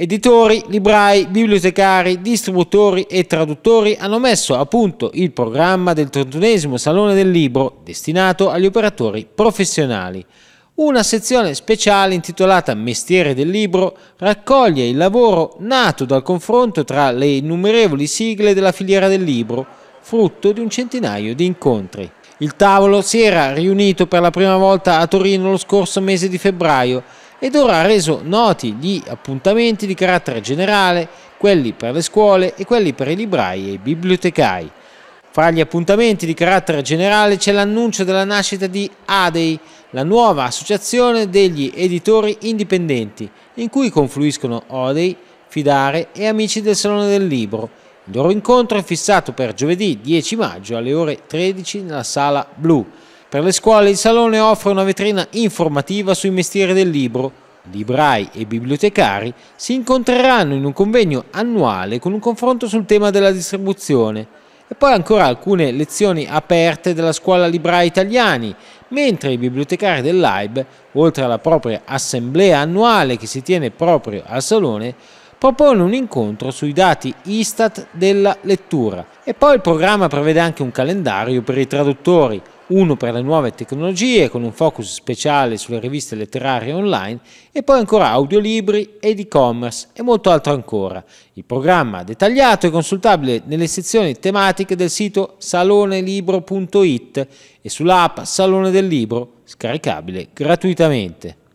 Editori, librai, bibliotecari, distributori e traduttori hanno messo a punto il programma del 31 Salone del Libro destinato agli operatori professionali. Una sezione speciale intitolata Mestiere del libro raccoglie il lavoro nato dal confronto tra le innumerevoli sigle della filiera del libro, frutto di un centinaio di incontri. Il tavolo si era riunito per la prima volta a Torino lo scorso mese di febbraio ed ora ha reso noti gli appuntamenti di carattere generale, quelli per le scuole e quelli per i librai e i bibliotecai. Fra gli appuntamenti di carattere generale c'è l'annuncio della nascita di ADEI, la nuova associazione degli editori indipendenti, in cui confluiscono ODEI, Fidare e Amici del Salone del Libro. Il loro incontro è fissato per giovedì 10 maggio alle ore 13 nella Sala Blu. Per le scuole il Salone offre una vetrina informativa sui mestieri del libro. Librai e bibliotecari si incontreranno in un convegno annuale con un confronto sul tema della distribuzione e poi ancora alcune lezioni aperte della scuola Librai Italiani, mentre i bibliotecari dell'AIB, oltre alla propria assemblea annuale che si tiene proprio al salone, propone un incontro sui dati Istat della lettura. E poi il programma prevede anche un calendario per i traduttori, uno per le nuove tecnologie con un focus speciale sulle riviste letterarie online e poi ancora audiolibri ed e-commerce e molto altro ancora. Il programma dettagliato è consultabile nelle sezioni tematiche del sito salonelibro.it e sull'app Salone del Libro scaricabile gratuitamente.